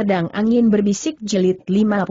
Pedang Angin Berbisik jelit 56.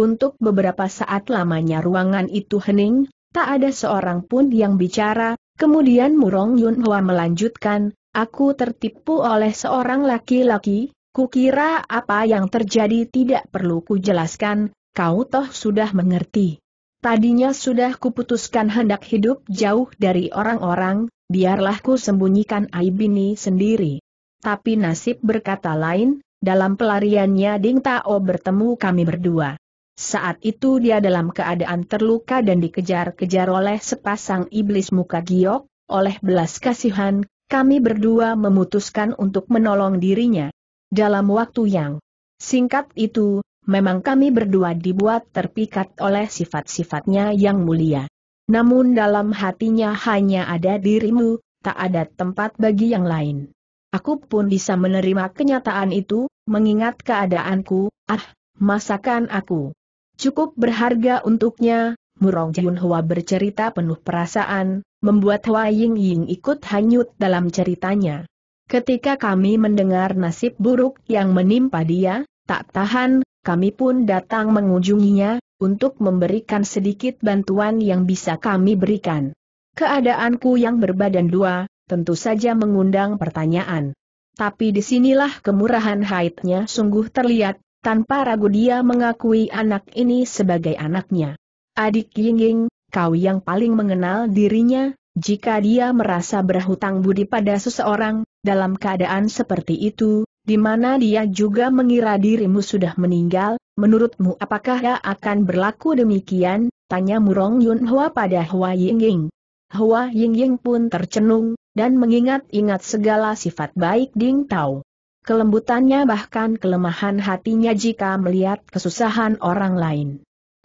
Untuk beberapa saat lamanya ruangan itu hening, tak ada seorang pun yang bicara, kemudian Murong Yun Hwa melanjutkan, aku tertipu oleh seorang laki-laki, kukira apa yang terjadi tidak perlu kujelaskan, kau toh sudah mengerti. Tadinya sudah kuputuskan hendak hidup jauh dari orang-orang, biarlah ku sembunyikan aib ini sendiri. Tapi nasib berkata lain, dalam pelariannya Ding Tao bertemu kami berdua. Saat itu dia dalam keadaan terluka dan dikejar-kejar oleh sepasang iblis muka giok, oleh belas kasihan, kami berdua memutuskan untuk menolong dirinya. Dalam waktu yang singkat itu, memang kami berdua dibuat terpikat oleh sifat-sifatnya yang mulia. Namun dalam hatinya hanya ada dirimu, tak ada tempat bagi yang lain. Aku pun bisa menerima kenyataan itu, mengingat keadaanku, ah, masakan aku. Cukup berharga untuknya, Murong Jun bercerita penuh perasaan, membuat Hua Ying Ying ikut hanyut dalam ceritanya. Ketika kami mendengar nasib buruk yang menimpa dia, tak tahan, kami pun datang mengunjunginya, untuk memberikan sedikit bantuan yang bisa kami berikan. Keadaanku yang berbadan dua, tentu saja mengundang pertanyaan. Tapi disinilah kemurahan haidnya sungguh terlihat, tanpa ragu dia mengakui anak ini sebagai anaknya. Adik Yingying, kau yang paling mengenal dirinya, jika dia merasa berhutang budi pada seseorang, dalam keadaan seperti itu, di mana dia juga mengira dirimu sudah meninggal, menurutmu apakah dia akan berlaku demikian, tanya Murong Yun Hua pada Hua Yingying. Hua Ying pun tercenung, dan mengingat-ingat segala sifat baik Ding Tao. Kelembutannya bahkan kelemahan hatinya jika melihat kesusahan orang lain.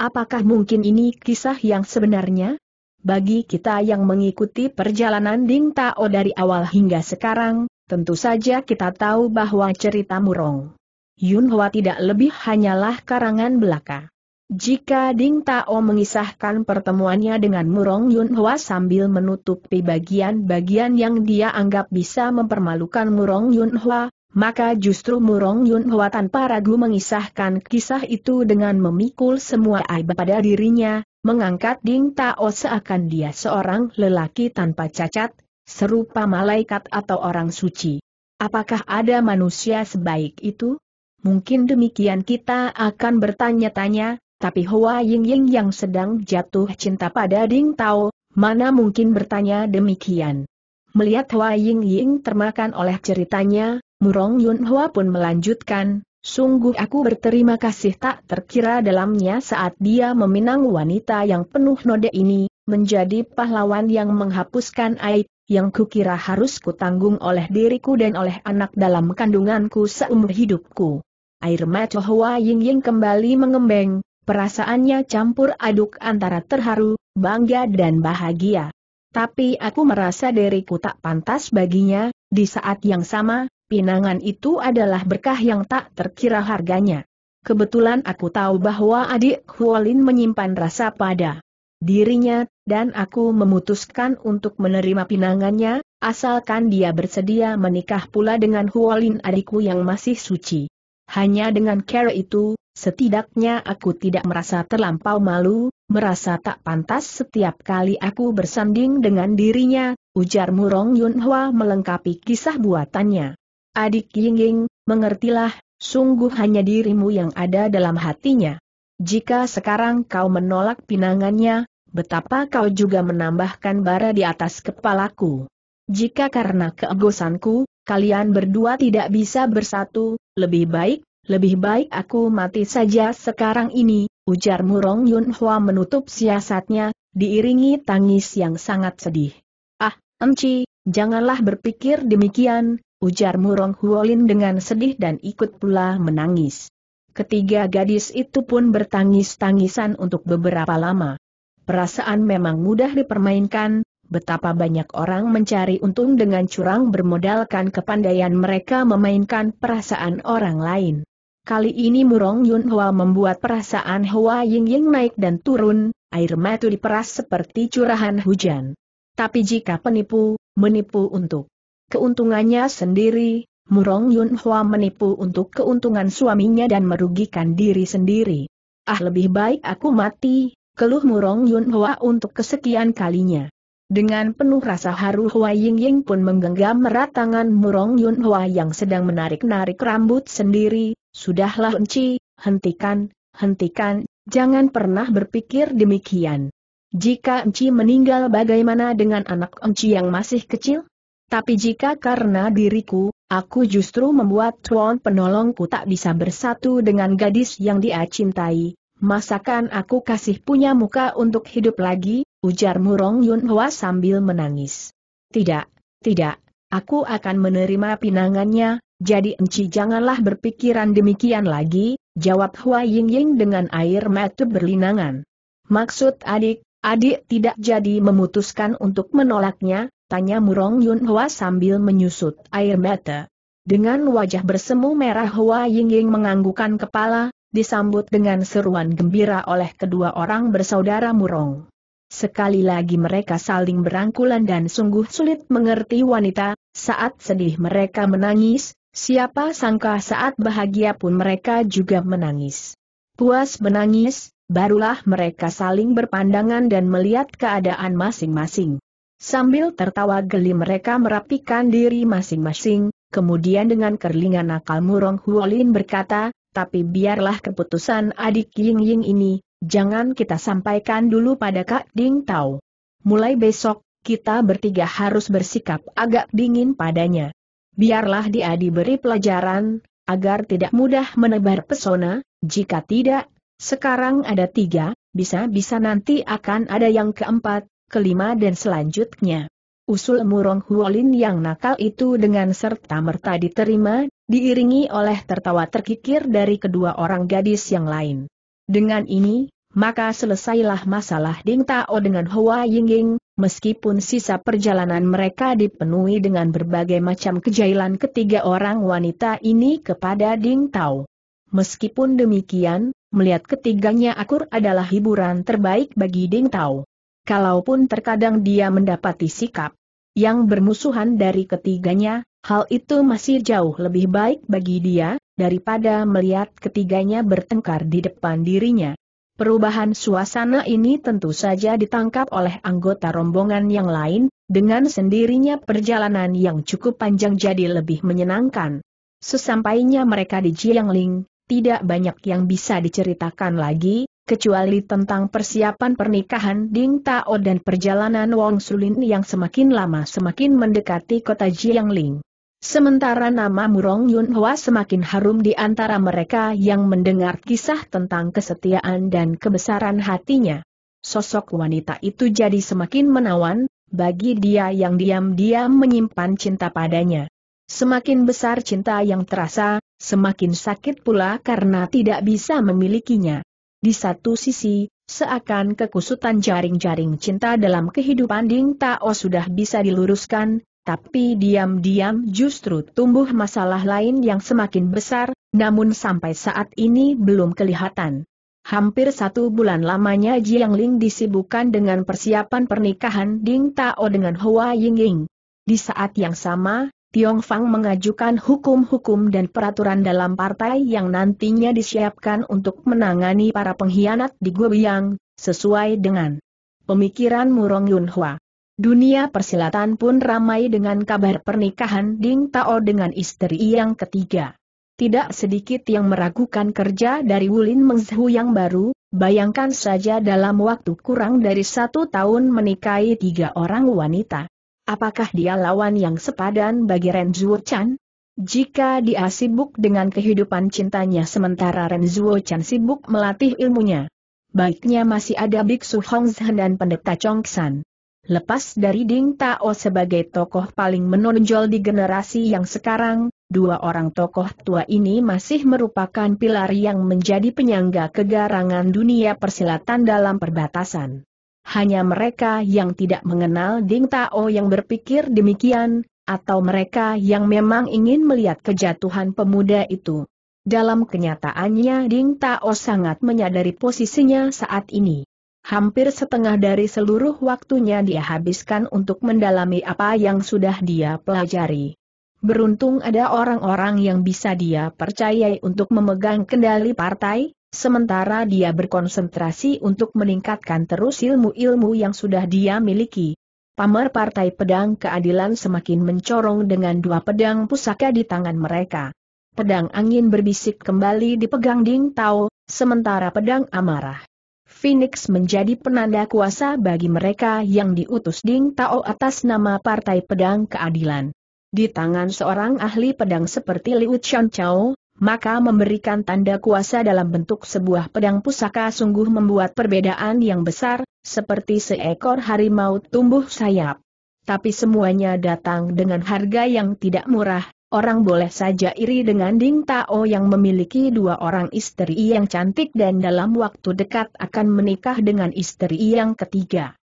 Apakah mungkin ini kisah yang sebenarnya? Bagi kita yang mengikuti perjalanan Ding Tao dari awal hingga sekarang, tentu saja kita tahu bahwa cerita Murong Yun Hua tidak lebih hanyalah karangan belaka. Jika Ding Tao mengisahkan pertemuannya dengan Murong Yun Hwa sambil menutupi bagian-bagian yang dia anggap bisa mempermalukan Murong Yun Hwa, maka justru Murong Yun Hwa tanpa ragu mengisahkan kisah itu dengan memikul semua aib pada dirinya, mengangkat Ding Tao seakan dia seorang lelaki tanpa cacat, serupa malaikat atau orang suci. Apakah ada manusia sebaik itu? Mungkin demikian kita akan bertanya-tanya, tapi Hua Ying Ying yang sedang jatuh cinta pada Ding Tao, mana mungkin bertanya demikian. Melihat Hua Ying Ying termakan oleh ceritanya, Murong Yun Hua pun melanjutkan, sungguh aku berterima kasih tak terkira dalamnya saat dia meminang wanita yang penuh noda ini, menjadi pahlawan yang menghapuskan aib, yang kukira harus kutanggung oleh diriku dan oleh anak dalam kandunganku seumur hidupku. Air mata Hua Ying Ying kembali mengembeng, Perasaannya campur aduk antara terharu, bangga dan bahagia. Tapi aku merasa diriku tak pantas baginya, di saat yang sama, pinangan itu adalah berkah yang tak terkira harganya. Kebetulan aku tahu bahwa adik Huolin menyimpan rasa pada dirinya, dan aku memutuskan untuk menerima pinangannya, asalkan dia bersedia menikah pula dengan Huolin adikku yang masih suci. Hanya dengan cara itu, setidaknya aku tidak merasa terlampau malu, merasa tak pantas setiap kali aku bersanding dengan dirinya, ujar Murong Yunhua melengkapi kisah buatannya. Adik Yingying, mengertilah, sungguh hanya dirimu yang ada dalam hatinya. Jika sekarang kau menolak pinangannya, betapa kau juga menambahkan bara di atas kepalaku. Jika karena keegosanku, kalian berdua tidak bisa bersatu, lebih baik, lebih baik aku mati saja sekarang ini, ujar Murong Yun Hua menutup siasatnya, diiringi tangis yang sangat sedih. Ah, Emci, janganlah berpikir demikian, ujar Murong Huolin dengan sedih dan ikut pula menangis. Ketiga gadis itu pun bertangis-tangisan untuk beberapa lama. Perasaan memang mudah dipermainkan, Betapa banyak orang mencari untung dengan curang bermodalkan kepandaian mereka memainkan perasaan orang lain. Kali ini Murong Yun Hua membuat perasaan Hua Ying Ying naik dan turun, air mata diperas seperti curahan hujan. Tapi jika penipu, menipu untuk keuntungannya sendiri, Murong Yun Hua menipu untuk keuntungan suaminya dan merugikan diri sendiri. Ah lebih baik aku mati, keluh Murong Yun Hua untuk kesekian kalinya. Dengan penuh rasa haru Hua Ying Ying pun menggenggam merat tangan Murong Yun Hua yang sedang menarik-narik rambut sendiri, Sudahlah Enci, hentikan, hentikan, jangan pernah berpikir demikian. Jika Enci meninggal bagaimana dengan anak Enci yang masih kecil? Tapi jika karena diriku, aku justru membuat Tuan penolongku tak bisa bersatu dengan gadis yang dia cintai, masakan aku kasih punya muka untuk hidup lagi, ujar Murong Yun Hwa sambil menangis. Tidak, tidak, aku akan menerima pinangannya, jadi enci janganlah berpikiran demikian lagi, jawab Hua Ying Ying dengan air mata berlinangan. Maksud adik, adik tidak jadi memutuskan untuk menolaknya, tanya Murong Yun Hwa sambil menyusut air mata. Dengan wajah bersemu merah Hua Ying Ying menganggukkan kepala, disambut dengan seruan gembira oleh kedua orang bersaudara Murong. Sekali lagi mereka saling berangkulan dan sungguh sulit mengerti wanita, saat sedih mereka menangis, siapa sangka saat bahagia pun mereka juga menangis. Puas menangis, barulah mereka saling berpandangan dan melihat keadaan masing-masing. Sambil tertawa geli mereka merapikan diri masing-masing, kemudian dengan kerlingan nakal Murong Huolin berkata, tapi biarlah keputusan adik Ying Ying ini, jangan kita sampaikan dulu pada Kak Ding Tao. Mulai besok, kita bertiga harus bersikap agak dingin padanya. Biarlah dia diberi pelajaran, agar tidak mudah menebar pesona, jika tidak, sekarang ada tiga, bisa-bisa nanti akan ada yang keempat, kelima dan selanjutnya. Usul Murong Huolin yang nakal itu dengan serta-merta diterima, diiringi oleh tertawa terkikir dari kedua orang gadis yang lain. Dengan ini, maka selesailah masalah Ding Tao dengan Hua Yingying, meskipun sisa perjalanan mereka dipenuhi dengan berbagai macam kejailan ketiga orang wanita ini kepada Ding Tao. Meskipun demikian, melihat ketiganya akur adalah hiburan terbaik bagi Ding Tao kalaupun terkadang dia mendapati sikap yang bermusuhan dari ketiganya, hal itu masih jauh lebih baik bagi dia, daripada melihat ketiganya bertengkar di depan dirinya. Perubahan suasana ini tentu saja ditangkap oleh anggota rombongan yang lain, dengan sendirinya perjalanan yang cukup panjang jadi lebih menyenangkan. Sesampainya mereka di Jiangling, tidak banyak yang bisa diceritakan lagi, kecuali tentang persiapan pernikahan Ding Tao dan perjalanan Wong Sulin yang semakin lama semakin mendekati kota Jiangling. Sementara nama Murong Yun Hua semakin harum di antara mereka yang mendengar kisah tentang kesetiaan dan kebesaran hatinya. Sosok wanita itu jadi semakin menawan, bagi dia yang diam-diam menyimpan cinta padanya. Semakin besar cinta yang terasa, semakin sakit pula karena tidak bisa memilikinya. Di satu sisi, seakan kekusutan jaring-jaring cinta dalam kehidupan Ding Tao sudah bisa diluruskan, tapi diam-diam justru tumbuh masalah lain yang semakin besar, namun sampai saat ini belum kelihatan. Hampir satu bulan lamanya Jiang Ling disibukkan dengan persiapan pernikahan Ding Tao dengan Hua Yingying. Di saat yang sama, Tiong Fang mengajukan hukum-hukum dan peraturan dalam partai yang nantinya disiapkan untuk menangani para pengkhianat di Guoyang, sesuai dengan pemikiran Murong Yunhua. Dunia persilatan pun ramai dengan kabar pernikahan Ding Tao dengan istri yang ketiga. Tidak sedikit yang meragukan kerja dari Wulin Mengzhu yang baru, bayangkan saja dalam waktu kurang dari satu tahun menikahi tiga orang wanita. Apakah dia lawan yang sepadan bagi Ren Zuo-chan? Jika dia sibuk dengan kehidupan cintanya sementara Ren Zuo-chan sibuk melatih ilmunya. Baiknya masih ada Biksu Hongzhen dan Pendeta Chong San. Lepas dari Ding Tao sebagai tokoh paling menonjol di generasi yang sekarang, dua orang tokoh tua ini masih merupakan pilar yang menjadi penyangga kegarangan dunia persilatan dalam perbatasan hanya mereka yang tidak mengenal Ding Tao yang berpikir demikian, atau mereka yang memang ingin melihat kejatuhan pemuda itu. Dalam kenyataannya Ding Tao sangat menyadari posisinya saat ini. Hampir setengah dari seluruh waktunya dia habiskan untuk mendalami apa yang sudah dia pelajari. Beruntung ada orang-orang yang bisa dia percayai untuk memegang kendali partai, sementara dia berkonsentrasi untuk meningkatkan terus ilmu-ilmu yang sudah dia miliki. Pamer Partai Pedang Keadilan semakin mencorong dengan dua pedang pusaka di tangan mereka. Pedang angin berbisik kembali dipegang Ding Tao, sementara pedang amarah. Phoenix menjadi penanda kuasa bagi mereka yang diutus Ding Tao atas nama Partai Pedang Keadilan. Di tangan seorang ahli pedang seperti Liu Chan Chao, maka memberikan tanda kuasa dalam bentuk sebuah pedang pusaka sungguh membuat perbedaan yang besar, seperti seekor harimau tumbuh sayap. Tapi semuanya datang dengan harga yang tidak murah, orang boleh saja iri dengan Ding Tao yang memiliki dua orang istri yang cantik dan dalam waktu dekat akan menikah dengan istri yang ketiga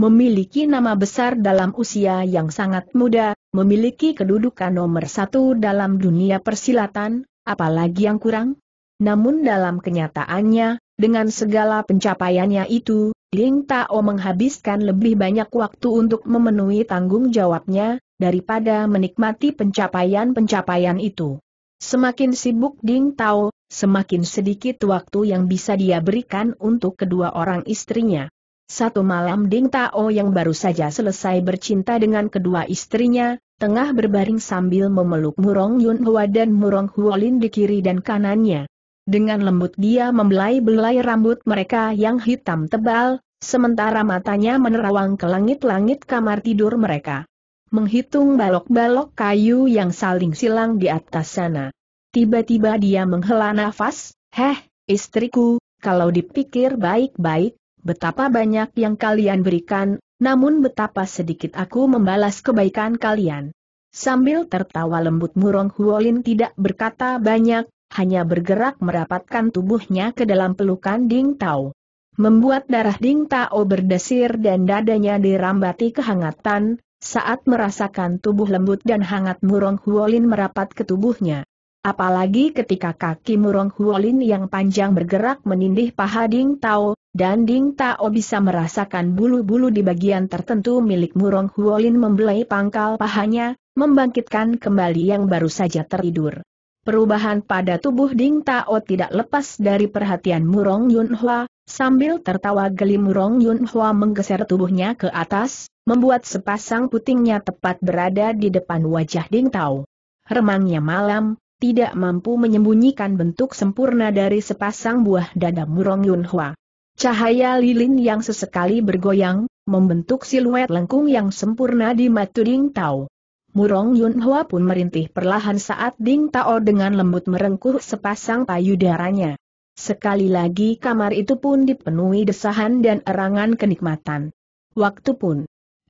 memiliki nama besar dalam usia yang sangat muda, memiliki kedudukan nomor satu dalam dunia persilatan, apalagi yang kurang? Namun dalam kenyataannya, dengan segala pencapaiannya itu, Ling Tao menghabiskan lebih banyak waktu untuk memenuhi tanggung jawabnya, daripada menikmati pencapaian-pencapaian itu. Semakin sibuk Ding Tao, semakin sedikit waktu yang bisa dia berikan untuk kedua orang istrinya. Satu malam Ding Tao yang baru saja selesai bercinta dengan kedua istrinya, tengah berbaring sambil memeluk Murong Yun Hua dan Murong Huolin di kiri dan kanannya. Dengan lembut dia membelai-belai rambut mereka yang hitam tebal, sementara matanya menerawang ke langit-langit kamar tidur mereka. Menghitung balok-balok kayu yang saling silang di atas sana. Tiba-tiba dia menghela nafas, heh, istriku, kalau dipikir baik-baik, betapa banyak yang kalian berikan namun betapa sedikit aku membalas kebaikan kalian. Sambil tertawa lembut Murong Huolin tidak berkata banyak, hanya bergerak merapatkan tubuhnya ke dalam pelukan Ding Tao. Membuat darah Ding Tao berdesir dan dadanya dirambati kehangatan, saat merasakan tubuh lembut dan hangat Murong Huolin merapat ke tubuhnya. Apalagi ketika kaki murong Huolin yang panjang bergerak menindih paha Ding Tao, dan Ding Tao bisa merasakan bulu-bulu di bagian tertentu milik murong Huolin membelai pangkal pahanya, membangkitkan kembali yang baru saja tertidur. Perubahan pada tubuh Ding Tao tidak lepas dari perhatian murong Yunhua. sambil tertawa geli murong Yunhua menggeser tubuhnya ke atas, membuat sepasang putingnya tepat berada di depan wajah Ding Tao. Remangnya malam, tidak mampu menyembunyikan bentuk sempurna dari sepasang buah dada Murong Yunhua. Cahaya lilin yang sesekali bergoyang, membentuk siluet lengkung yang sempurna di mata Ding Tao. Murong Yunhua pun merintih perlahan saat Ding Tao dengan lembut merengkuh sepasang payudaranya. Sekali lagi kamar itu pun dipenuhi desahan dan erangan kenikmatan. Waktu pun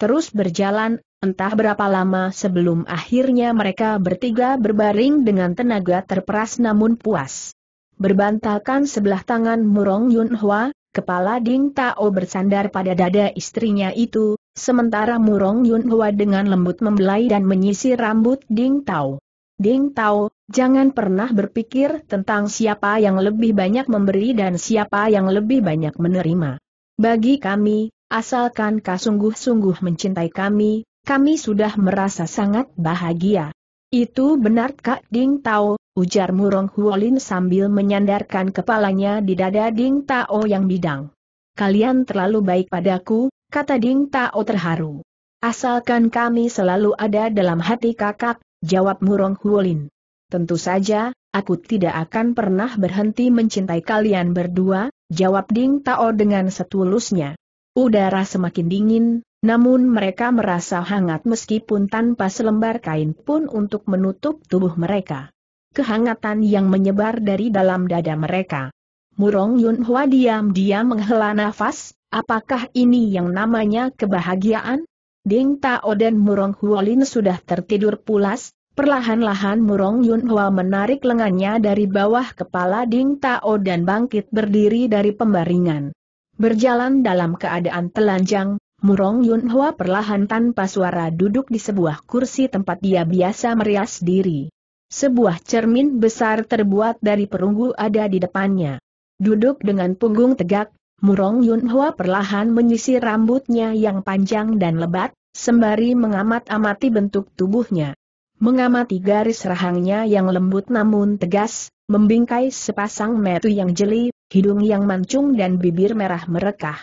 terus berjalan, Entah berapa lama sebelum akhirnya mereka bertiga berbaring dengan tenaga terperas namun puas. Berbantalkan sebelah tangan Murong Yun Hwa, kepala Ding Tao bersandar pada dada istrinya itu, sementara Murong Yun Hwa dengan lembut membelai dan menyisir rambut Ding Tao. Ding Tao, jangan pernah berpikir tentang siapa yang lebih banyak memberi dan siapa yang lebih banyak menerima. Bagi kami, asalkan kau sungguh-sungguh mencintai kami, kami sudah merasa sangat bahagia. Itu benar Kak Ding Tao, ujar Murong Huolin sambil menyandarkan kepalanya di dada Ding Tao yang bidang. Kalian terlalu baik padaku, kata Ding Tao terharu. Asalkan kami selalu ada dalam hati kakak, jawab Murong Huolin. Tentu saja, aku tidak akan pernah berhenti mencintai kalian berdua, jawab Ding Tao dengan setulusnya. Udara semakin dingin, namun mereka merasa hangat meskipun tanpa selembar kain pun untuk menutup tubuh mereka. Kehangatan yang menyebar dari dalam dada mereka. Murong Yun Hwa diam-diam menghela nafas, apakah ini yang namanya kebahagiaan? Ding Tao dan Murong Huolin sudah tertidur pulas, perlahan-lahan Murong Yun Hwa menarik lengannya dari bawah kepala Ding Tao dan bangkit berdiri dari pembaringan. Berjalan dalam keadaan telanjang, Murong Yun Hua perlahan tanpa suara duduk di sebuah kursi tempat dia biasa merias diri. Sebuah cermin besar terbuat dari perunggu ada di depannya. Duduk dengan punggung tegak, Murong Yun Hua perlahan menyisir rambutnya yang panjang dan lebat, sembari mengamat-amati bentuk tubuhnya. Mengamati garis rahangnya yang lembut namun tegas, membingkai sepasang metu yang jeli, hidung yang mancung dan bibir merah merekah.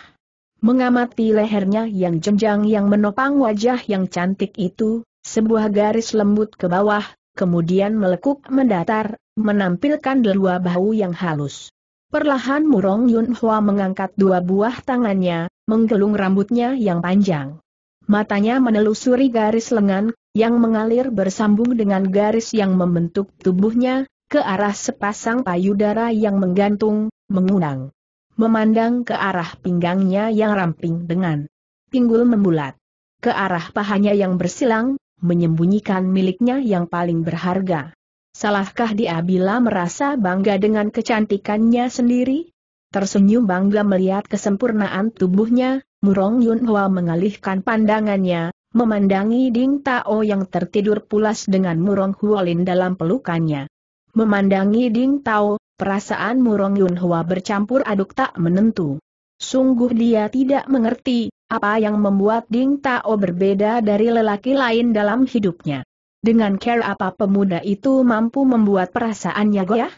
Mengamati lehernya yang jenjang yang menopang wajah yang cantik itu, sebuah garis lembut ke bawah, kemudian melekuk mendatar, menampilkan dua bahu yang halus. Perlahan Murong Yun Hua mengangkat dua buah tangannya, menggelung rambutnya yang panjang. Matanya menelusuri garis lengan, yang mengalir bersambung dengan garis yang membentuk tubuhnya, ke arah sepasang payudara yang menggantung, mengunang memandang ke arah pinggangnya yang ramping dengan pinggul membulat. Ke arah pahanya yang bersilang, menyembunyikan miliknya yang paling berharga. Salahkah dia bila merasa bangga dengan kecantikannya sendiri? Tersenyum bangga melihat kesempurnaan tubuhnya, Murong Yun mengalihkan pandangannya, memandangi Ding Tao yang tertidur pulas dengan Murong Huolin dalam pelukannya. Memandangi Ding Tao, Perasaan Murong Yun bercampur aduk tak menentu. Sungguh dia tidak mengerti, apa yang membuat Ding Tao berbeda dari lelaki lain dalam hidupnya. Dengan care apa pemuda itu mampu membuat perasaannya goyah?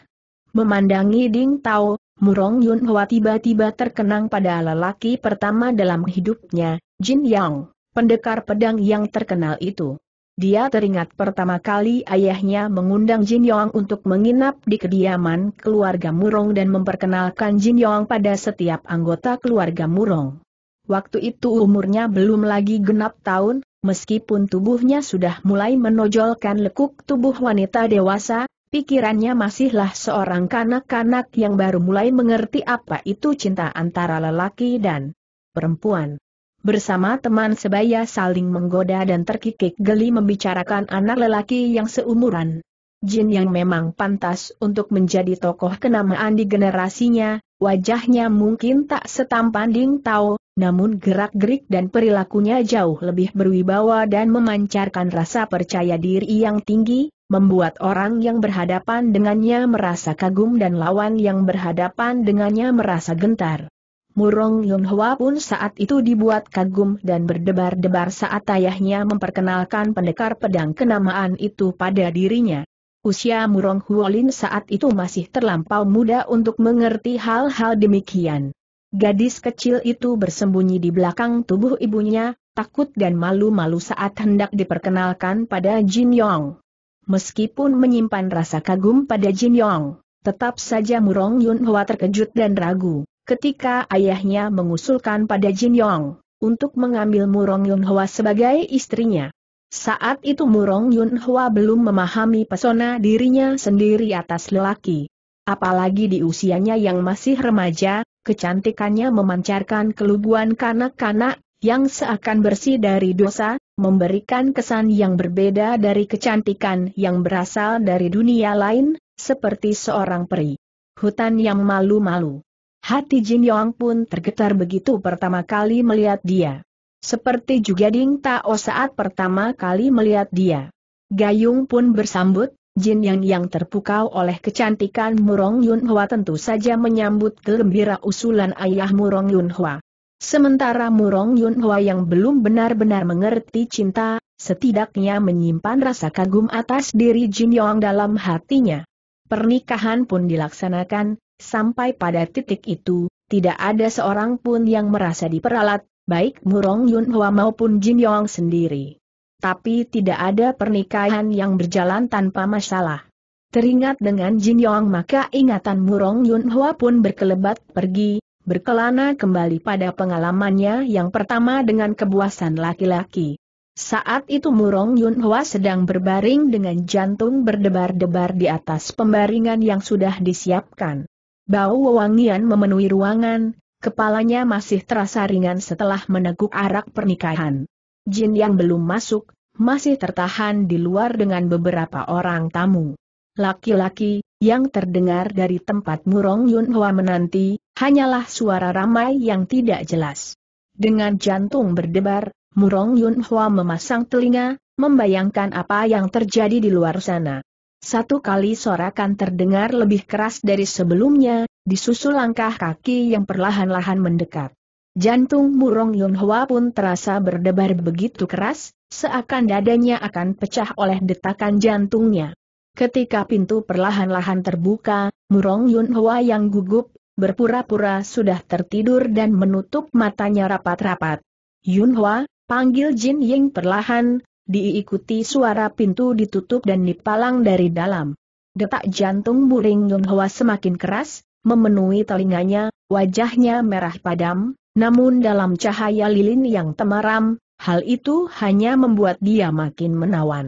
Memandangi Ding Tao, Murong Yun tiba-tiba terkenang pada lelaki pertama dalam hidupnya, Jin Yang, pendekar pedang yang terkenal itu. Dia teringat pertama kali ayahnya mengundang Jin Yong untuk menginap di kediaman keluarga Murong dan memperkenalkan Jin Yong pada setiap anggota keluarga Murong. Waktu itu umurnya belum lagi genap tahun, meskipun tubuhnya sudah mulai menonjolkan lekuk tubuh wanita dewasa, pikirannya masihlah seorang kanak-kanak yang baru mulai mengerti apa itu cinta antara lelaki dan perempuan bersama teman sebaya saling menggoda dan terkikik geli membicarakan anak lelaki yang seumuran. Jin yang memang pantas untuk menjadi tokoh kenamaan di generasinya, wajahnya mungkin tak setampan Ding Tao, namun gerak-gerik dan perilakunya jauh lebih berwibawa dan memancarkan rasa percaya diri yang tinggi, membuat orang yang berhadapan dengannya merasa kagum dan lawan yang berhadapan dengannya merasa gentar. Murong Yonghwa pun saat itu dibuat kagum dan berdebar-debar saat ayahnya memperkenalkan pendekar pedang kenamaan itu pada dirinya. Usia Murong Huolin saat itu masih terlampau muda untuk mengerti hal-hal demikian. Gadis kecil itu bersembunyi di belakang tubuh ibunya, takut dan malu-malu saat hendak diperkenalkan pada Jin Yong. Meskipun menyimpan rasa kagum pada Jin Yong, tetap saja Murong Yun Hwa terkejut dan ragu ketika ayahnya mengusulkan pada Jin Yong untuk mengambil Murong Yun Hwa sebagai istrinya. Saat itu Murong Yun Hwa belum memahami pesona dirinya sendiri atas lelaki. Apalagi di usianya yang masih remaja, kecantikannya memancarkan keluguan kanak-kanak, yang seakan bersih dari dosa, memberikan kesan yang berbeda dari kecantikan yang berasal dari dunia lain, seperti seorang peri. Hutan yang malu-malu. Hati Jin Yong pun tergetar begitu pertama kali melihat dia. Seperti juga Ding Tao saat pertama kali melihat dia. Gayung pun bersambut, Jin Yang yang terpukau oleh kecantikan Murong Yun Hwa tentu saja menyambut gembira usulan ayah Murong Yun Hwa. Sementara Murong Yun Hwa yang belum benar-benar mengerti cinta, setidaknya menyimpan rasa kagum atas diri Jin Yong dalam hatinya. Pernikahan pun dilaksanakan, Sampai pada titik itu, tidak ada seorang pun yang merasa diperalat, baik Murong Yun Hwa maupun Jin Yong sendiri. Tapi tidak ada pernikahan yang berjalan tanpa masalah. Teringat dengan Jin Yong maka ingatan Murong Yun Hwa pun berkelebat pergi, berkelana kembali pada pengalamannya yang pertama dengan kebuasan laki-laki. Saat itu Murong Yun Hwa sedang berbaring dengan jantung berdebar-debar di atas pembaringan yang sudah disiapkan. Bau wewangian memenuhi ruangan, kepalanya masih terasa ringan setelah meneguk arak pernikahan. Jin yang belum masuk, masih tertahan di luar dengan beberapa orang tamu. Laki-laki, yang terdengar dari tempat Murong Yun Hwa menanti, hanyalah suara ramai yang tidak jelas. Dengan jantung berdebar, Murong Yun Hwa memasang telinga, membayangkan apa yang terjadi di luar sana. Satu kali sorakan terdengar lebih keras dari sebelumnya, disusul langkah kaki yang perlahan-lahan mendekat. Jantung Murong Yunhua pun terasa berdebar begitu keras, seakan dadanya akan pecah oleh detakan jantungnya. Ketika pintu perlahan-lahan terbuka, Murong Yunhua yang gugup, berpura-pura sudah tertidur dan menutup matanya rapat-rapat. Yunhua panggil Jin Ying perlahan, diikuti suara pintu ditutup dan dipalang dari dalam. Detak jantung Buring Yun Hwa semakin keras, memenuhi telinganya, wajahnya merah padam, namun dalam cahaya lilin yang temaram, hal itu hanya membuat dia makin menawan.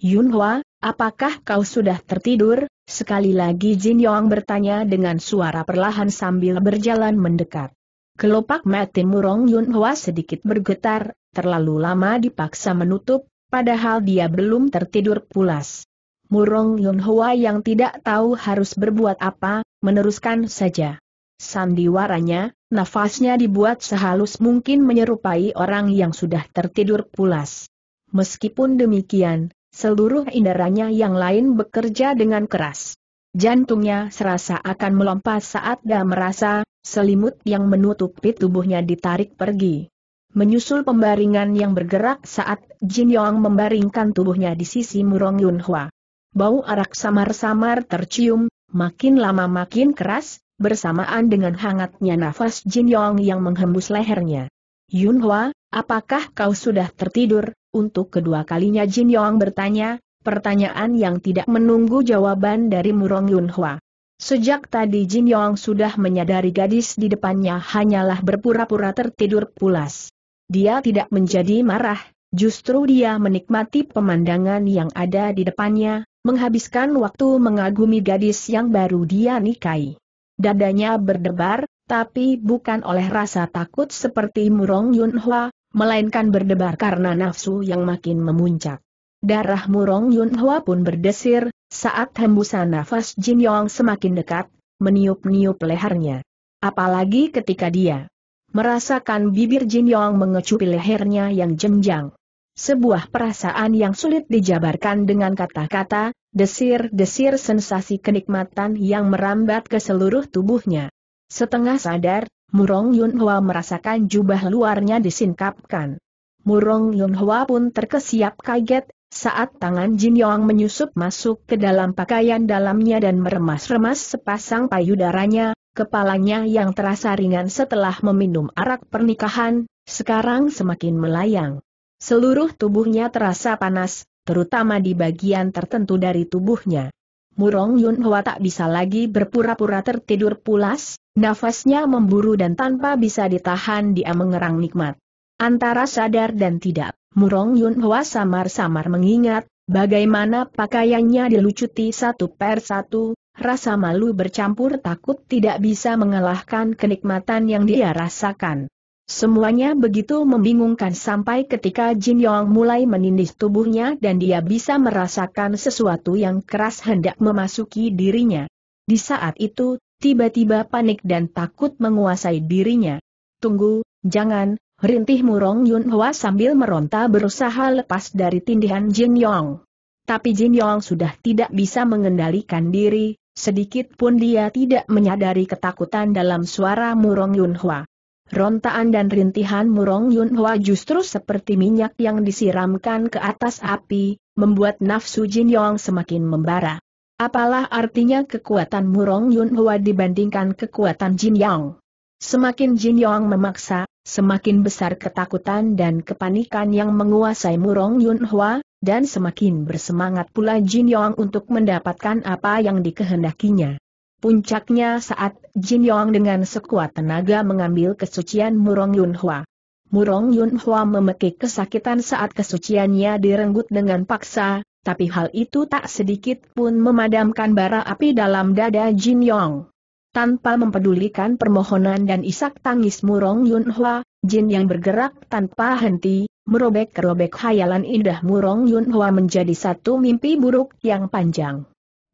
Yun Hwa, apakah kau sudah tertidur? Sekali lagi Jin Yong bertanya dengan suara perlahan sambil berjalan mendekat. Kelopak mati murong Yun Hwa sedikit bergetar, terlalu lama dipaksa menutup, padahal dia belum tertidur pulas. Murong Yonghua yang tidak tahu harus berbuat apa, meneruskan saja. Sandiwaranya, nafasnya dibuat sehalus mungkin menyerupai orang yang sudah tertidur pulas. Meskipun demikian, seluruh inderanya yang lain bekerja dengan keras. Jantungnya serasa akan melompat saat dia merasa, selimut yang menutupi tubuhnya ditarik pergi. Menyusul pembaringan yang bergerak saat Jin Yong membaringkan tubuhnya di sisi Murong Yun Hua. Bau arak samar-samar tercium, makin lama makin keras, bersamaan dengan hangatnya nafas Jin Yong yang menghembus lehernya. Yun Hua, apakah kau sudah tertidur? Untuk kedua kalinya Jin Yong bertanya, pertanyaan yang tidak menunggu jawaban dari Murong Yun Hua. Sejak tadi Jin Yong sudah menyadari gadis di depannya hanyalah berpura-pura tertidur pulas. Dia tidak menjadi marah, justru dia menikmati pemandangan yang ada di depannya, menghabiskan waktu mengagumi gadis yang baru dia nikahi. Dadanya berdebar, tapi bukan oleh rasa takut seperti Murong Yunhua, melainkan berdebar karena nafsu yang makin memuncak. Darah Murong Yunhua pun berdesir, saat hembusan nafas Jin Yong semakin dekat, meniup-niup lehernya. Apalagi ketika dia Merasakan bibir Jin Yong mengecupi lehernya yang jemjang. Sebuah perasaan yang sulit dijabarkan dengan kata-kata, desir-desir sensasi kenikmatan yang merambat ke seluruh tubuhnya. Setengah sadar, Murong Yunhua merasakan jubah luarnya disingkapkan. Murong Yunhua pun terkesiap kaget, saat tangan Jin Yong menyusup masuk ke dalam pakaian dalamnya dan meremas-remas sepasang payudaranya, Kepalanya yang terasa ringan setelah meminum arak pernikahan, sekarang semakin melayang. Seluruh tubuhnya terasa panas, terutama di bagian tertentu dari tubuhnya. Murong Yun Hwa tak bisa lagi berpura-pura tertidur pulas, nafasnya memburu dan tanpa bisa ditahan dia mengerang nikmat. Antara sadar dan tidak, Murong Yun Hwa samar-samar mengingat, bagaimana pakaiannya dilucuti satu per satu, rasa malu bercampur takut tidak bisa mengalahkan kenikmatan yang dia rasakan. Semuanya begitu membingungkan sampai ketika Jin Yong mulai menindih tubuhnya dan dia bisa merasakan sesuatu yang keras hendak memasuki dirinya. Di saat itu, tiba-tiba panik dan takut menguasai dirinya. Tunggu, jangan, rintih Murong Yun Hwa sambil meronta berusaha lepas dari tindihan Jin Yong. Tapi Jin Yong sudah tidak bisa mengendalikan diri, Sedikit pun dia tidak menyadari ketakutan dalam suara Murong Yunhua. Rontaan dan rintihan Murong Yunhua justru seperti minyak yang disiramkan ke atas api, membuat nafsu Jin Yong semakin membara. Apalah artinya kekuatan Murong Yunhua dibandingkan kekuatan Jin Yong? Semakin Jin Yong memaksa, semakin besar ketakutan dan kepanikan yang menguasai Murong Yunhua dan semakin bersemangat pula Jin Yong untuk mendapatkan apa yang dikehendakinya. Puncaknya saat Jin Yong dengan sekuat tenaga mengambil kesucian Murong Yun Hua. Murong Yun Hua memekik kesakitan saat kesuciannya direnggut dengan paksa, tapi hal itu tak sedikit pun memadamkan bara api dalam dada Jin Yong. Tanpa mempedulikan permohonan dan isak tangis Murong Yun Hua, Jin yang bergerak tanpa henti, merobek-robek hayalan indah Murong Yun Hwa menjadi satu mimpi buruk yang panjang.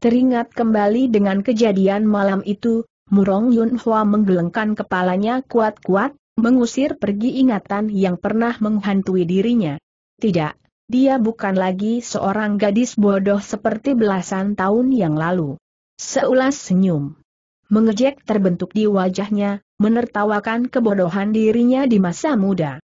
Teringat kembali dengan kejadian malam itu, Murong Yun Hwa menggelengkan kepalanya kuat-kuat, mengusir pergi ingatan yang pernah menghantui dirinya. Tidak, dia bukan lagi seorang gadis bodoh seperti belasan tahun yang lalu. Seulas senyum. Mengejek terbentuk di wajahnya, menertawakan kebodohan dirinya di masa muda.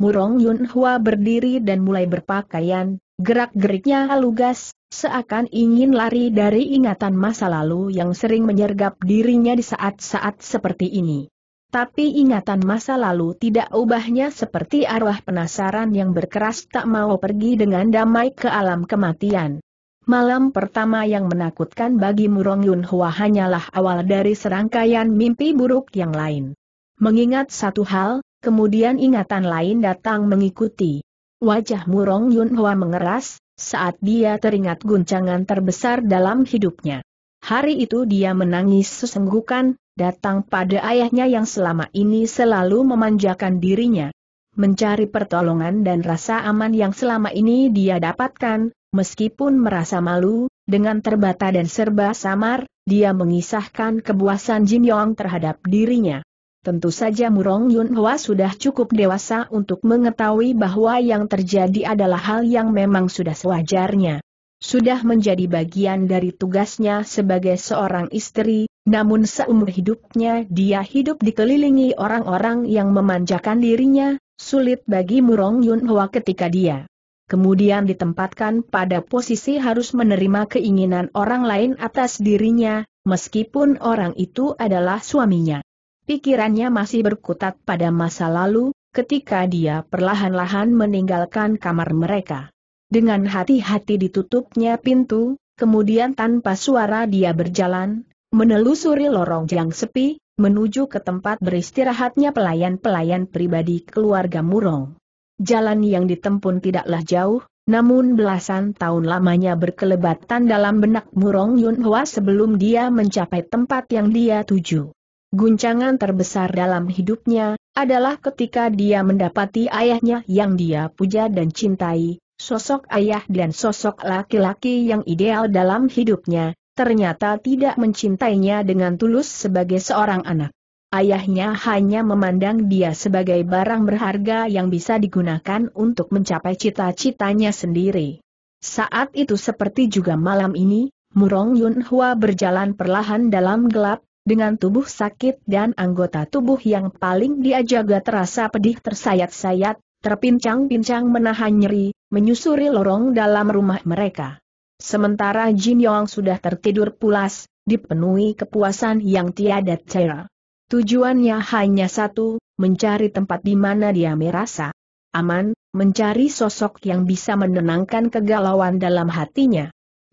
Murong Yun Hua berdiri dan mulai berpakaian, gerak-geriknya lugas, seakan ingin lari dari ingatan masa lalu yang sering menyergap dirinya di saat-saat seperti ini. Tapi ingatan masa lalu tidak ubahnya seperti arwah penasaran yang berkeras tak mau pergi dengan damai ke alam kematian. Malam pertama yang menakutkan bagi Murong Yun Hua hanyalah awal dari serangkaian mimpi buruk yang lain. Mengingat satu hal, Kemudian ingatan lain datang mengikuti. Wajah Murong Yunhua mengeras, saat dia teringat guncangan terbesar dalam hidupnya. Hari itu dia menangis sesenggukan, datang pada ayahnya yang selama ini selalu memanjakan dirinya. Mencari pertolongan dan rasa aman yang selama ini dia dapatkan, meskipun merasa malu, dengan terbata dan serba samar, dia mengisahkan kebuasan Jin Yong terhadap dirinya. Tentu saja Murong Yun Hwa sudah cukup dewasa untuk mengetahui bahwa yang terjadi adalah hal yang memang sudah sewajarnya. Sudah menjadi bagian dari tugasnya sebagai seorang istri, namun seumur hidupnya dia hidup dikelilingi orang-orang yang memanjakan dirinya, sulit bagi Murong Yun Hwa ketika dia kemudian ditempatkan pada posisi harus menerima keinginan orang lain atas dirinya, meskipun orang itu adalah suaminya. Pikirannya masih berkutat pada masa lalu, ketika dia perlahan-lahan meninggalkan kamar mereka. Dengan hati-hati ditutupnya pintu, kemudian tanpa suara dia berjalan, menelusuri lorong yang sepi, menuju ke tempat beristirahatnya pelayan-pelayan pribadi keluarga Murong. Jalan yang ditempun tidaklah jauh, namun belasan tahun lamanya berkelebatan dalam benak Murong Yunhua sebelum dia mencapai tempat yang dia tuju. Guncangan terbesar dalam hidupnya adalah ketika dia mendapati ayahnya yang dia puja dan cintai, sosok ayah dan sosok laki-laki yang ideal dalam hidupnya, ternyata tidak mencintainya dengan tulus sebagai seorang anak. Ayahnya hanya memandang dia sebagai barang berharga yang bisa digunakan untuk mencapai cita-citanya sendiri. Saat itu seperti juga malam ini, Murong Yun Hua berjalan perlahan dalam gelap, dengan tubuh sakit dan anggota tubuh yang paling diajaga terasa pedih tersayat-sayat, terpincang-pincang menahan nyeri, menyusuri lorong dalam rumah mereka. Sementara Jin Yong sudah tertidur pulas, dipenuhi kepuasan yang tiada cara. Tujuannya hanya satu, mencari tempat di mana dia merasa aman, mencari sosok yang bisa menenangkan kegalauan dalam hatinya.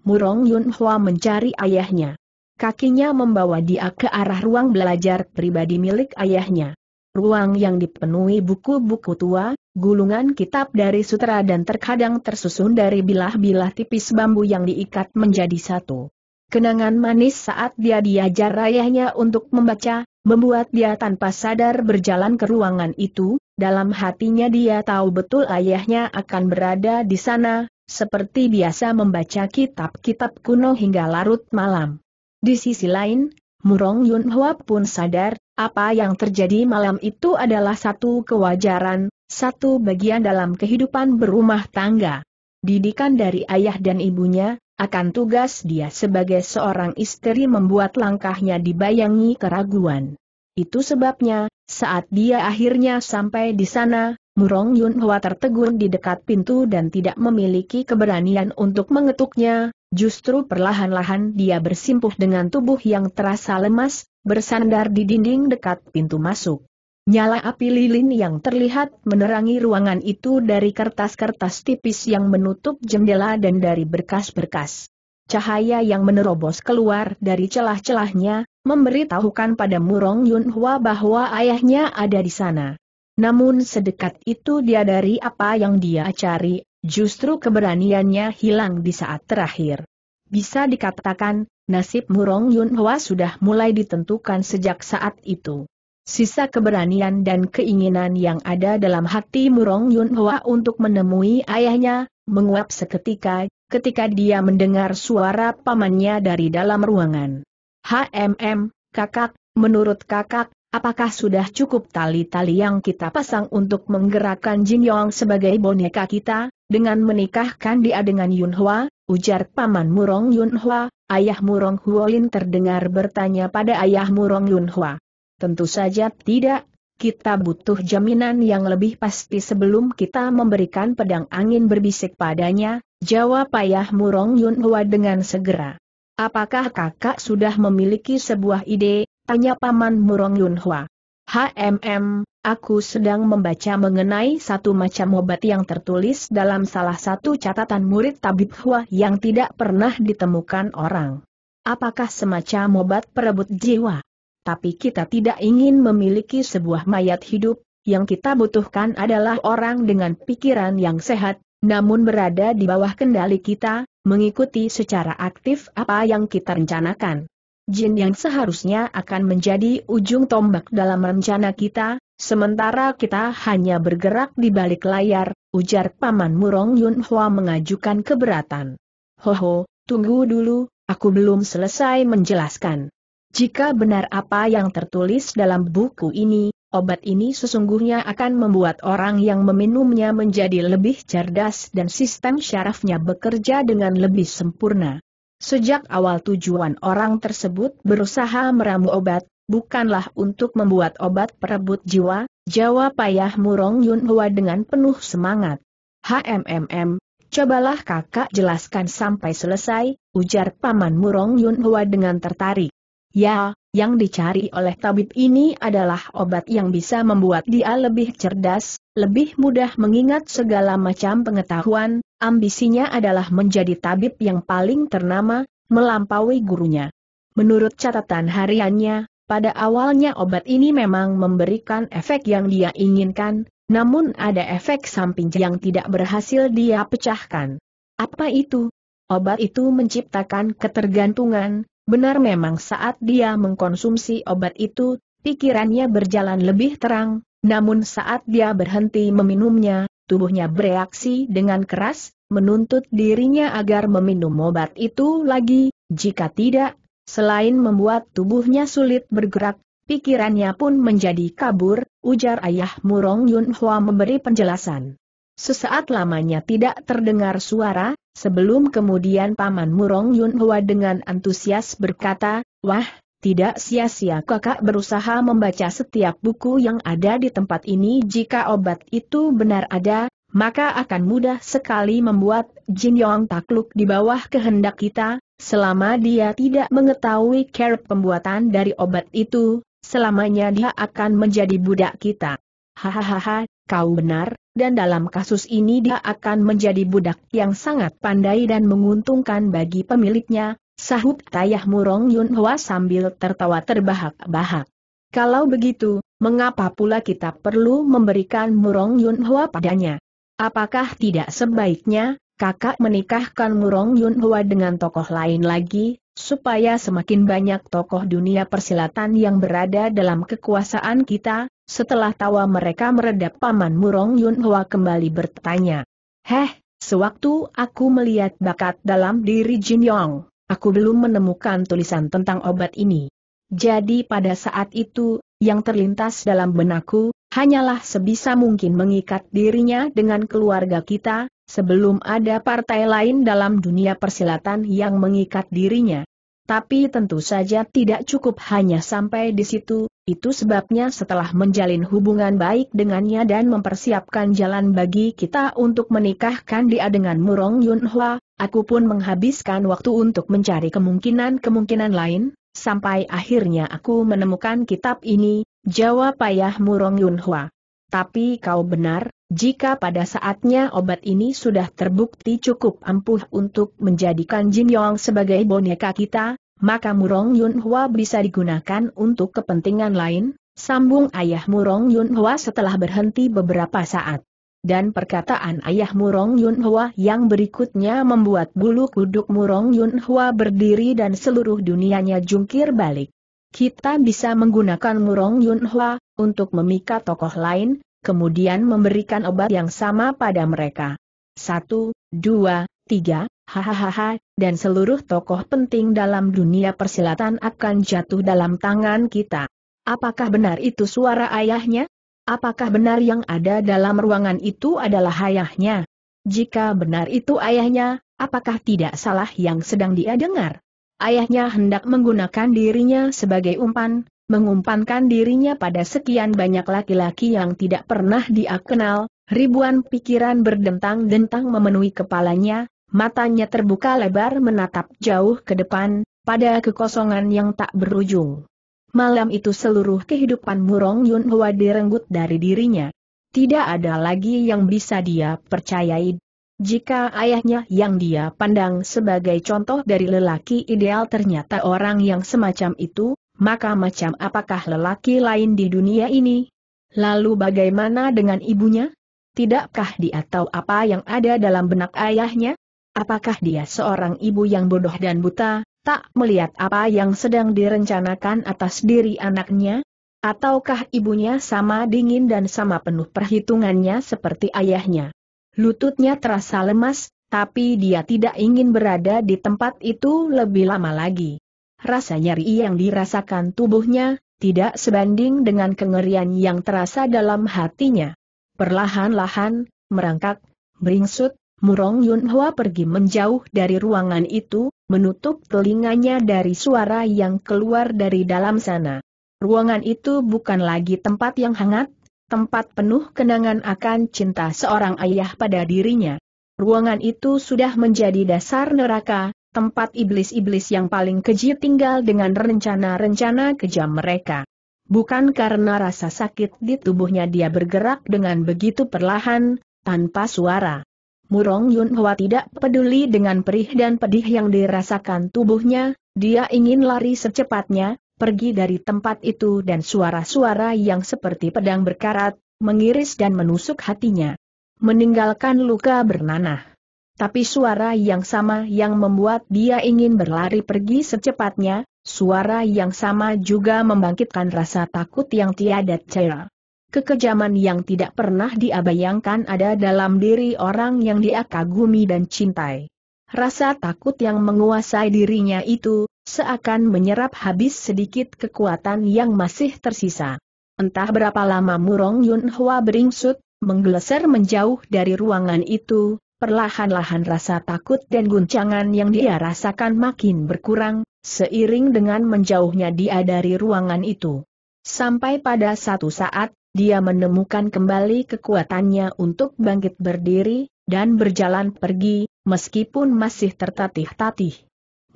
Murong Yun Hua mencari ayahnya kakinya membawa dia ke arah ruang belajar pribadi milik ayahnya. Ruang yang dipenuhi buku-buku tua, gulungan kitab dari sutra dan terkadang tersusun dari bilah-bilah tipis bambu yang diikat menjadi satu. Kenangan manis saat dia diajar ayahnya untuk membaca, membuat dia tanpa sadar berjalan ke ruangan itu, dalam hatinya dia tahu betul ayahnya akan berada di sana, seperti biasa membaca kitab-kitab kuno hingga larut malam. Di sisi lain, Murong Yun Hwa pun sadar, apa yang terjadi malam itu adalah satu kewajaran, satu bagian dalam kehidupan berumah tangga. Didikan dari ayah dan ibunya, akan tugas dia sebagai seorang istri membuat langkahnya dibayangi keraguan. Itu sebabnya, saat dia akhirnya sampai di sana, Murong Yun Hwa tertegun di dekat pintu dan tidak memiliki keberanian untuk mengetuknya, Justru perlahan-lahan dia bersimpuh dengan tubuh yang terasa lemas, bersandar di dinding dekat pintu masuk. Nyala api lilin yang terlihat menerangi ruangan itu dari kertas-kertas tipis yang menutup jendela dan dari berkas-berkas. Cahaya yang menerobos keluar dari celah-celahnya, memberitahukan pada Murong Yunhua bahwa ayahnya ada di sana. Namun sedekat itu dia dari apa yang dia cari, Justru keberaniannya hilang di saat terakhir. Bisa dikatakan, nasib Murong Yun Hwa sudah mulai ditentukan sejak saat itu. Sisa keberanian dan keinginan yang ada dalam hati Murong Yun Hwa untuk menemui ayahnya, menguap seketika, ketika dia mendengar suara pamannya dari dalam ruangan. HMM, kakak, menurut kakak, apakah sudah cukup tali-tali yang kita pasang untuk menggerakkan Jin Yong sebagai boneka kita, dengan menikahkan dia dengan Yun Hua, ujar Paman Murong Yun Hua, ayah Murong Huolin terdengar bertanya pada ayah Murong Yun Hua. Tentu saja tidak, kita butuh jaminan yang lebih pasti sebelum kita memberikan pedang angin berbisik padanya, jawab Ayah Murong Yun Hua dengan segera. Apakah kakak sudah memiliki sebuah ide, Tanya Paman Murong Yunhua. HMM, aku sedang membaca mengenai satu macam obat yang tertulis dalam salah satu catatan murid tabib Hua yang tidak pernah ditemukan orang. Apakah semacam obat perebut jiwa? Tapi kita tidak ingin memiliki sebuah mayat hidup, yang kita butuhkan adalah orang dengan pikiran yang sehat, namun berada di bawah kendali kita, mengikuti secara aktif apa yang kita rencanakan jin yang seharusnya akan menjadi ujung tombak dalam rencana kita, sementara kita hanya bergerak di balik layar, ujar Paman Murong Yun Hua mengajukan keberatan. "Ho ho, tunggu dulu, aku belum selesai menjelaskan. Jika benar apa yang tertulis dalam buku ini, obat ini sesungguhnya akan membuat orang yang meminumnya menjadi lebih cerdas dan sistem syarafnya bekerja dengan lebih sempurna. Sejak awal tujuan orang tersebut berusaha meramu obat, bukanlah untuk membuat obat perebut jiwa, jawab ayah Murong Yun Hua dengan penuh semangat. HMMM, cobalah kakak jelaskan sampai selesai, ujar Paman Murong Yun Hua dengan tertarik. Ya, yang dicari oleh tabib ini adalah obat yang bisa membuat dia lebih cerdas, lebih mudah mengingat segala macam pengetahuan, Ambisinya adalah menjadi tabib yang paling ternama, melampaui gurunya. Menurut catatan hariannya, pada awalnya obat ini memang memberikan efek yang dia inginkan, namun ada efek samping yang tidak berhasil dia pecahkan. Apa itu? Obat itu menciptakan ketergantungan, benar memang saat dia mengkonsumsi obat itu, pikirannya berjalan lebih terang, namun saat dia berhenti meminumnya, tubuhnya bereaksi dengan keras, menuntut dirinya agar meminum obat itu lagi, jika tidak, selain membuat tubuhnya sulit bergerak, pikirannya pun menjadi kabur, ujar ayah Murong Yun Hua memberi penjelasan. Sesaat lamanya tidak terdengar suara, sebelum kemudian Paman Murong Yun Hua dengan antusias berkata, Wah, tidak sia-sia kakak berusaha membaca setiap buku yang ada di tempat ini jika obat itu benar ada, maka akan mudah sekali membuat Jin Yong takluk di bawah kehendak kita, selama dia tidak mengetahui cara pembuatan dari obat itu, selamanya dia akan menjadi budak kita. Hahaha, kau benar, dan dalam kasus ini dia akan menjadi budak yang sangat pandai dan menguntungkan bagi pemiliknya, Sahut Tayah Murong Yun Hwa sambil tertawa terbahak-bahak. Kalau begitu, mengapa pula kita perlu memberikan Murong Yun Hwa padanya? Apakah tidak sebaiknya, kakak menikahkan Murong Yun Hwa dengan tokoh lain lagi, supaya semakin banyak tokoh dunia persilatan yang berada dalam kekuasaan kita? Setelah tawa mereka meredap paman Murong Yun Hwa kembali bertanya. Heh, sewaktu aku melihat bakat dalam diri Jin Yong. Aku belum menemukan tulisan tentang obat ini. Jadi pada saat itu, yang terlintas dalam benakku, hanyalah sebisa mungkin mengikat dirinya dengan keluarga kita, sebelum ada partai lain dalam dunia persilatan yang mengikat dirinya. Tapi tentu saja tidak cukup hanya sampai di situ, itu sebabnya setelah menjalin hubungan baik dengannya dan mempersiapkan jalan bagi kita untuk menikahkan dia dengan Murong Yunhua, aku pun menghabiskan waktu untuk mencari kemungkinan-kemungkinan lain, sampai akhirnya aku menemukan kitab ini, jawab ayah Murong Yunhua. Tapi kau benar, jika pada saatnya obat ini sudah terbukti cukup ampuh untuk menjadikan Jin Yong sebagai boneka kita, maka Murong Yun Hwa bisa digunakan untuk kepentingan lain, sambung ayah Murong Yun Hwa setelah berhenti beberapa saat. Dan perkataan ayah Murong Yun Hwa yang berikutnya membuat bulu kuduk Murong Yun Hwa berdiri dan seluruh dunianya jungkir balik. Kita bisa menggunakan Murong Yun Hwa untuk memikat tokoh lain, kemudian memberikan obat yang sama pada mereka. Satu, dua, tiga, hahaha, dan seluruh tokoh penting dalam dunia persilatan akan jatuh dalam tangan kita. Apakah benar itu suara ayahnya? Apakah benar yang ada dalam ruangan itu adalah ayahnya? Jika benar itu ayahnya, apakah tidak salah yang sedang dia dengar? Ayahnya hendak menggunakan dirinya sebagai umpan, mengumpankan dirinya pada sekian banyak laki-laki yang tidak pernah dia kenal, ribuan pikiran berdentang-dentang memenuhi kepalanya, matanya terbuka lebar menatap jauh ke depan, pada kekosongan yang tak berujung. Malam itu seluruh kehidupan Murong Yun Hwa direnggut dari dirinya. Tidak ada lagi yang bisa dia percayai. Jika ayahnya yang dia pandang sebagai contoh dari lelaki ideal ternyata orang yang semacam itu, maka macam apakah lelaki lain di dunia ini? Lalu bagaimana dengan ibunya? Tidakkah dia tahu apa yang ada dalam benak ayahnya? Apakah dia seorang ibu yang bodoh dan buta, tak melihat apa yang sedang direncanakan atas diri anaknya? Ataukah ibunya sama dingin dan sama penuh perhitungannya seperti ayahnya? Lututnya terasa lemas, tapi dia tidak ingin berada di tempat itu lebih lama lagi. Rasa nyeri yang dirasakan tubuhnya, tidak sebanding dengan kengerian yang terasa dalam hatinya. Perlahan-lahan, merangkak, beringsut, Murong Yun pergi menjauh dari ruangan itu, menutup telinganya dari suara yang keluar dari dalam sana. Ruangan itu bukan lagi tempat yang hangat, tempat penuh kenangan akan cinta seorang ayah pada dirinya. Ruangan itu sudah menjadi dasar neraka, tempat iblis-iblis yang paling keji tinggal dengan rencana-rencana kejam mereka. Bukan karena rasa sakit di tubuhnya dia bergerak dengan begitu perlahan, tanpa suara. Murong Yun tidak peduli dengan perih dan pedih yang dirasakan tubuhnya, dia ingin lari secepatnya, pergi dari tempat itu dan suara-suara yang seperti pedang berkarat, mengiris dan menusuk hatinya. Meninggalkan luka bernanah. Tapi suara yang sama yang membuat dia ingin berlari pergi secepatnya, suara yang sama juga membangkitkan rasa takut yang tiada cara. Kekejaman yang tidak pernah diabayangkan ada dalam diri orang yang dia kagumi dan cintai. Rasa takut yang menguasai dirinya itu, seakan menyerap habis sedikit kekuatan yang masih tersisa. Entah berapa lama Murong Yun Hwa beringsut, menggeleser menjauh dari ruangan itu, perlahan-lahan rasa takut dan guncangan yang dia rasakan makin berkurang, seiring dengan menjauhnya dia dari ruangan itu. Sampai pada satu saat, dia menemukan kembali kekuatannya untuk bangkit berdiri, dan berjalan pergi, meskipun masih tertatih-tatih.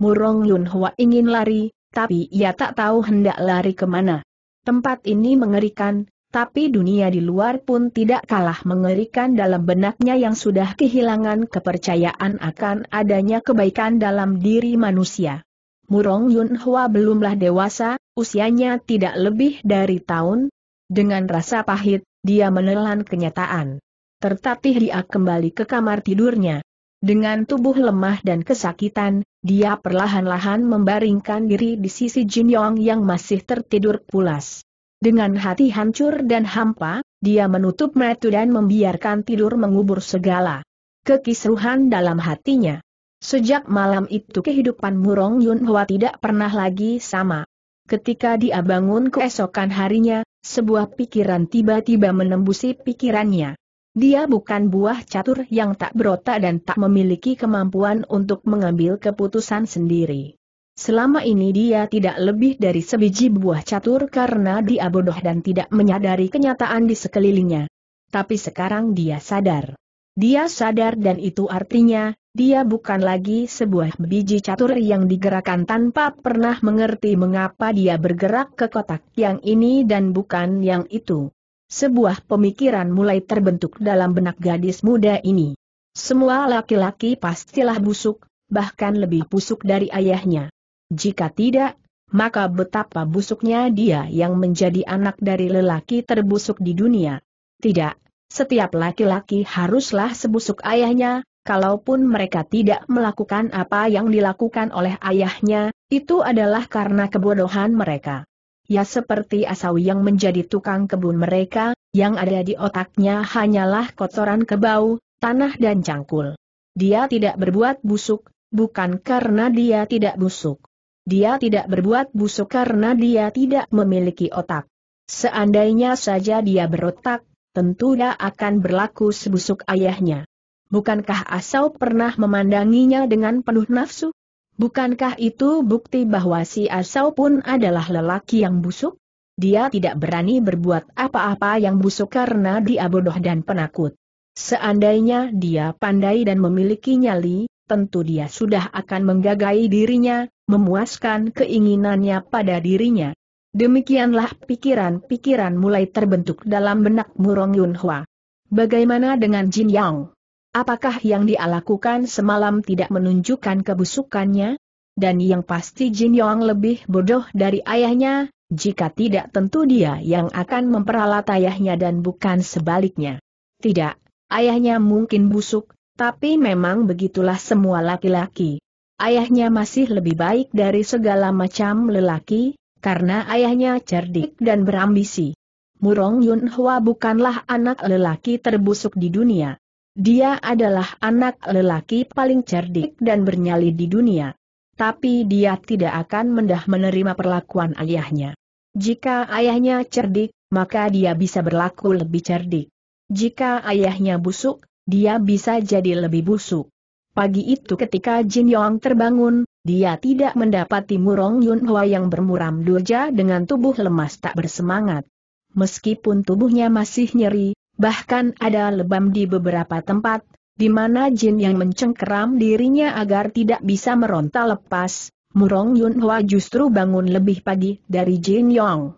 Murong Yun Hwa ingin lari, tapi ia tak tahu hendak lari kemana. Tempat ini mengerikan, tapi dunia di luar pun tidak kalah mengerikan dalam benaknya yang sudah kehilangan kepercayaan akan adanya kebaikan dalam diri manusia. Murong Yun Hwa belumlah dewasa, usianya tidak lebih dari tahun. Dengan rasa pahit, dia menelan kenyataan. Tertatih dia kembali ke kamar tidurnya. Dengan tubuh lemah dan kesakitan, dia perlahan-lahan membaringkan diri di sisi Jin Yong yang masih tertidur pulas. Dengan hati hancur dan hampa, dia menutup metu dan membiarkan tidur mengubur segala kekisruhan dalam hatinya. Sejak malam itu kehidupan Murong Yunhua tidak pernah lagi sama. Ketika dia bangun keesokan harinya, sebuah pikiran tiba-tiba menembusi pikirannya. Dia bukan buah catur yang tak berotak dan tak memiliki kemampuan untuk mengambil keputusan sendiri. Selama ini dia tidak lebih dari sebiji buah catur karena dia bodoh dan tidak menyadari kenyataan di sekelilingnya. Tapi sekarang dia sadar. Dia sadar dan itu artinya, dia bukan lagi sebuah biji catur yang digerakkan tanpa pernah mengerti mengapa dia bergerak ke kotak yang ini dan bukan yang itu. Sebuah pemikiran mulai terbentuk dalam benak gadis muda ini. Semua laki-laki pastilah busuk, bahkan lebih busuk dari ayahnya. Jika tidak, maka betapa busuknya dia yang menjadi anak dari lelaki terbusuk di dunia. Tidak, setiap laki-laki haruslah sebusuk ayahnya, kalaupun mereka tidak melakukan apa yang dilakukan oleh ayahnya, itu adalah karena kebodohan mereka. Ya seperti Asawi yang menjadi tukang kebun mereka, yang ada di otaknya hanyalah kotoran kebau, tanah dan cangkul. Dia tidak berbuat busuk, bukan karena dia tidak busuk dia tidak berbuat busuk karena dia tidak memiliki otak. Seandainya saja dia berotak, tentu dia akan berlaku sebusuk ayahnya. Bukankah Asau pernah memandanginya dengan penuh nafsu? Bukankah itu bukti bahwa si Asau pun adalah lelaki yang busuk? Dia tidak berani berbuat apa-apa yang busuk karena dia bodoh dan penakut. Seandainya dia pandai dan memiliki nyali, tentu dia sudah akan menggagai dirinya, memuaskan keinginannya pada dirinya. Demikianlah pikiran-pikiran mulai terbentuk dalam benak Murong Yunhua. Bagaimana dengan Jin Yang? Apakah yang dia lakukan semalam tidak menunjukkan kebusukannya? Dan yang pasti Jin Yang lebih bodoh dari ayahnya, jika tidak tentu dia yang akan memperalat ayahnya dan bukan sebaliknya. Tidak, ayahnya mungkin busuk, tapi memang begitulah semua laki-laki. Ayahnya masih lebih baik dari segala macam lelaki, karena ayahnya cerdik dan berambisi. Murong Yun Hwa bukanlah anak lelaki terbusuk di dunia. Dia adalah anak lelaki paling cerdik dan bernyali di dunia. Tapi dia tidak akan mendah menerima perlakuan ayahnya. Jika ayahnya cerdik, maka dia bisa berlaku lebih cerdik. Jika ayahnya busuk, dia bisa jadi lebih busuk. Pagi itu ketika Jin Yong terbangun, dia tidak mendapati Murong Yun Hua yang bermuram durja dengan tubuh lemas tak bersemangat. Meskipun tubuhnya masih nyeri, bahkan ada lebam di beberapa tempat, di mana Jin yang mencengkeram dirinya agar tidak bisa meronta lepas, Murong Yun Hua justru bangun lebih pagi dari Jin Yong.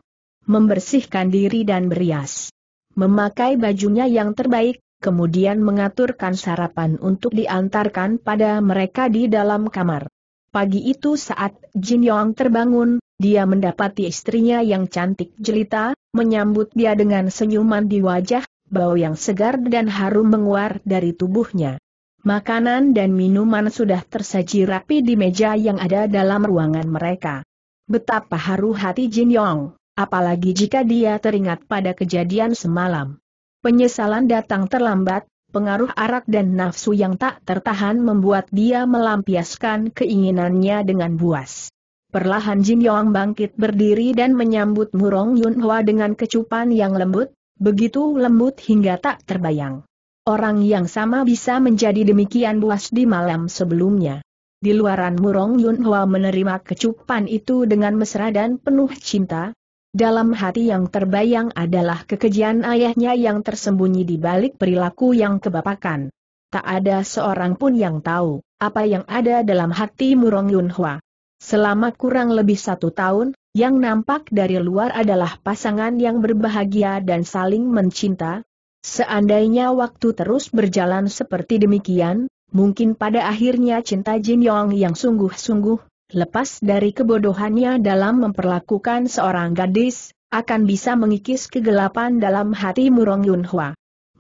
Membersihkan diri dan berias. Memakai bajunya yang terbaik, kemudian mengaturkan sarapan untuk diantarkan pada mereka di dalam kamar. Pagi itu saat Jin Yong terbangun, dia mendapati istrinya yang cantik jelita, menyambut dia dengan senyuman di wajah, bau yang segar dan harum menguar dari tubuhnya. Makanan dan minuman sudah tersaji rapi di meja yang ada dalam ruangan mereka. Betapa haru hati Jin Yong, apalagi jika dia teringat pada kejadian semalam. Penyesalan datang terlambat, pengaruh arak dan nafsu yang tak tertahan membuat dia melampiaskan keinginannya dengan buas. Perlahan Jin Yong bangkit berdiri dan menyambut Murong Yun Hwa dengan kecupan yang lembut, begitu lembut hingga tak terbayang. Orang yang sama bisa menjadi demikian buas di malam sebelumnya. Di luaran Murong Yun Hwa menerima kecupan itu dengan mesra dan penuh cinta, dalam hati yang terbayang adalah kekejian ayahnya yang tersembunyi di balik perilaku yang kebapakan. Tak ada seorang pun yang tahu apa yang ada dalam hati Murong Yunhua. Selama kurang lebih satu tahun, yang nampak dari luar adalah pasangan yang berbahagia dan saling mencinta. Seandainya waktu terus berjalan seperti demikian, mungkin pada akhirnya cinta Jin Yong yang sungguh-sungguh lepas dari kebodohannya dalam memperlakukan seorang gadis, akan bisa mengikis kegelapan dalam hati Murong Yunhua.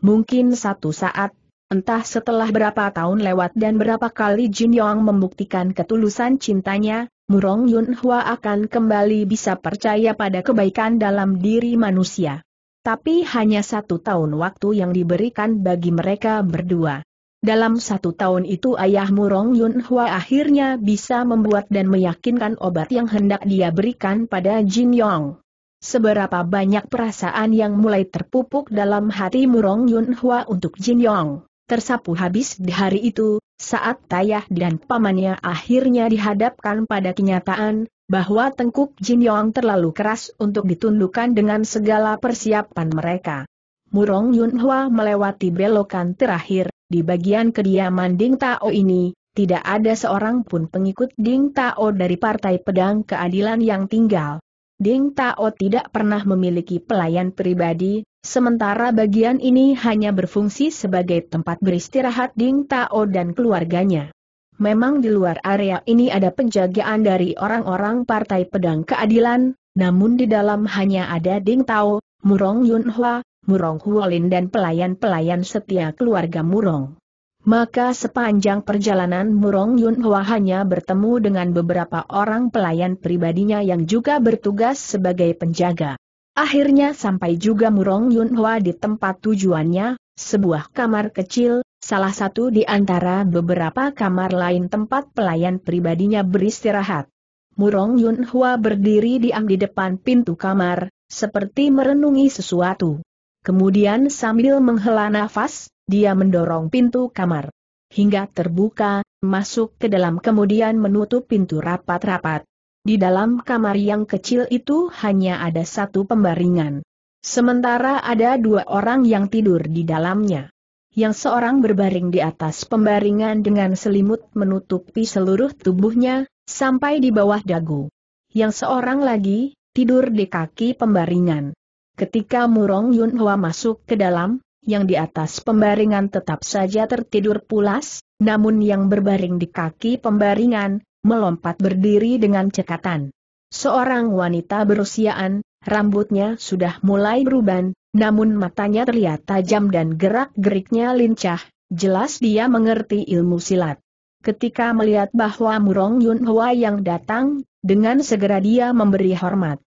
Mungkin satu saat, entah setelah berapa tahun lewat dan berapa kali Jin Yong membuktikan ketulusan cintanya, Murong Yunhua akan kembali bisa percaya pada kebaikan dalam diri manusia. Tapi hanya satu tahun waktu yang diberikan bagi mereka berdua. Dalam satu tahun itu ayah Murong Yun Hua akhirnya bisa membuat dan meyakinkan obat yang hendak dia berikan pada Jin Yong. Seberapa banyak perasaan yang mulai terpupuk dalam hati Murong Yun Hua untuk Jin Yong, tersapu habis di hari itu, saat Tayah dan pamannya akhirnya dihadapkan pada kenyataan, bahwa tengkuk Jin Yong terlalu keras untuk ditundukkan dengan segala persiapan mereka. Murong Yun Hua melewati belokan terakhir, di bagian kediaman Ding Tao ini, tidak ada seorang pun pengikut Ding Tao dari Partai Pedang Keadilan yang tinggal. Ding Tao tidak pernah memiliki pelayan pribadi, sementara bagian ini hanya berfungsi sebagai tempat beristirahat Ding Tao dan keluarganya. Memang di luar area ini ada penjagaan dari orang-orang Partai Pedang Keadilan, namun di dalam hanya ada Ding Tao, Murong Yunhua. Murong Huolin dan pelayan-pelayan setia keluarga Murong. Maka sepanjang perjalanan Murong Yun Hua hanya bertemu dengan beberapa orang pelayan pribadinya yang juga bertugas sebagai penjaga. Akhirnya sampai juga Murong Yun Hua di tempat tujuannya, sebuah kamar kecil, salah satu di antara beberapa kamar lain tempat pelayan pribadinya beristirahat. Murong Yun Hua berdiri diam di depan pintu kamar, seperti merenungi sesuatu. Kemudian sambil menghela nafas, dia mendorong pintu kamar. Hingga terbuka, masuk ke dalam kemudian menutup pintu rapat-rapat. Di dalam kamar yang kecil itu hanya ada satu pembaringan. Sementara ada dua orang yang tidur di dalamnya. Yang seorang berbaring di atas pembaringan dengan selimut menutupi seluruh tubuhnya, sampai di bawah dagu. Yang seorang lagi, tidur di kaki pembaringan. Ketika Murong Yun Hwa masuk ke dalam, yang di atas pembaringan tetap saja tertidur pulas, namun yang berbaring di kaki pembaringan, melompat berdiri dengan cekatan. Seorang wanita berusiaan, rambutnya sudah mulai beruban, namun matanya terlihat tajam dan gerak-geriknya lincah, jelas dia mengerti ilmu silat. Ketika melihat bahwa Murong Yun Hwa yang datang, dengan segera dia memberi hormat.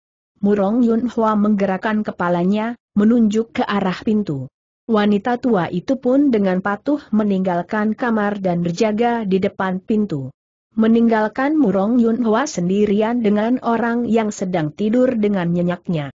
Murong Yun Hua menggerakkan kepalanya, menunjuk ke arah pintu. Wanita tua itu pun dengan patuh meninggalkan kamar dan berjaga di depan pintu. Meninggalkan Murong Yun Hua sendirian dengan orang yang sedang tidur dengan nyenyaknya.